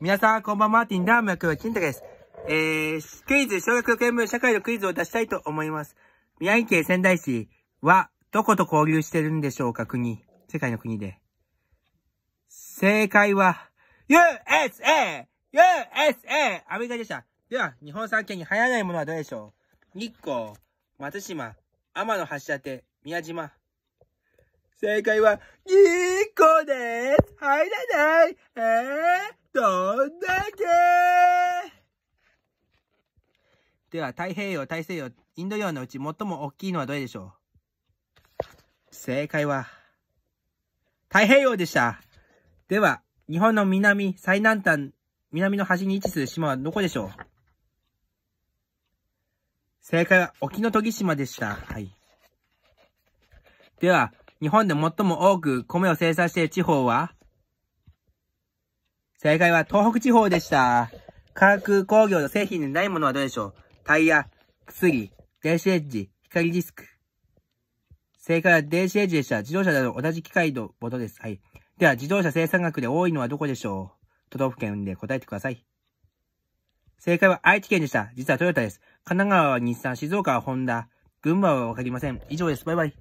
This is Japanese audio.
皆さん、こんばんは、ティンダーム役は金太です。えー、クイズ、小学6年分、社会のクイズを出したいと思います。宮城県仙台市は、どこと交流してるんでしょうか、国。世界の国で。正解は、USA! USA! アメリカでした。では、日本三県に入らないものはどれでしょう日光、松島、天橋立、宮島。正解は、日光です入らないえーどんだけでは、太平洋、大西洋、インド洋のうち最も大きいのはどれでしょう正解は、太平洋でした。では、日本の南、最南端、南の端に位置する島はどこでしょう正解は、沖ノ鳥島でした。はい。では、日本で最も多く米を生産している地方は正解は東北地方でした。化学工業の製品でないものはどうでしょうタイヤ、薬、電子レンジ、光ディスク。正解は電子レンジでした。自動車など同じ機械のもとです。はい。では、自動車生産額で多いのはどこでしょう都道府県で答えてください。正解は愛知県でした。実はトヨタです。神奈川は日産、静岡はホンダ。群馬はわかりません。以上です。バイバイ。